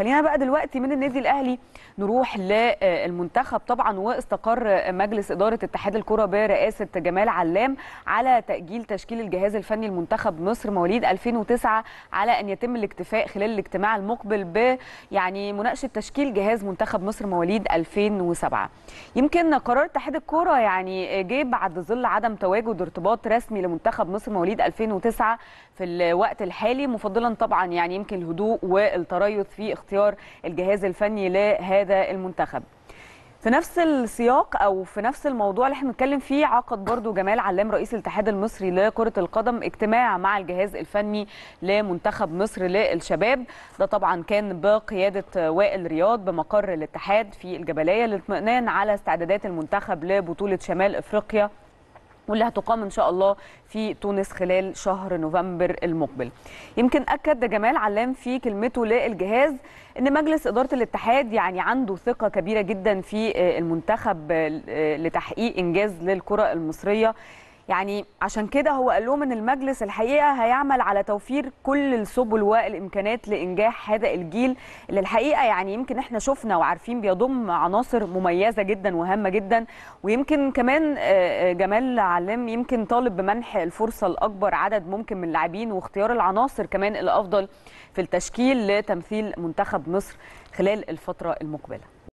خلينا بقى دلوقتي من النادي الاهلي نروح للمنتخب طبعا واستقر مجلس اداره اتحاد الكره برئاسه جمال علام على تاجيل تشكيل الجهاز الفني لمنتخب مصر مواليد 2009 على ان يتم الاكتفاء خلال الاجتماع المقبل ب يعني مناقشه تشكيل جهاز منتخب مصر مواليد 2007 يمكن قرار اتحاد الكره يعني جه بعد ظل عدم تواجد ارتباط رسمي لمنتخب مصر مواليد 2009 في الوقت الحالي مفضلا طبعا يعني يمكن الهدوء والتريث في اختيار الجهاز الفني لهذا المنتخب في نفس السياق او في نفس الموضوع اللي احنا بنتكلم فيه عقد برضو جمال علام رئيس الاتحاد المصري لكره القدم اجتماع مع الجهاز الفني لمنتخب مصر للشباب ده طبعا كان بقياده وائل رياض بمقر الاتحاد في الجبليه للاطمئنان على استعدادات المنتخب لبطوله شمال افريقيا واللي هتقام ان شاء الله في تونس خلال شهر نوفمبر المقبل. يمكن اكد جمال علام في كلمته للجهاز ان مجلس اداره الاتحاد يعني عنده ثقه كبيره جدا في آه، المنتخب آه، لتحقيق انجاز للكره المصريه يعني عشان كده هو قال لهم ان المجلس الحقيقه هيعمل على توفير كل السبل والامكانات لانجاح هذا الجيل اللي الحقيقه يعني يمكن احنا شفنا وعارفين بيضم عناصر مميزه جدا وهامه جدا ويمكن كمان آه، آه، جمال علام يمكن طالب بمنح الفرصه لاكبر عدد ممكن من اللاعبين واختيار العناصر كمان الافضل في التشكيل لتمثيل منتخب مصر خلال الفتره المقبله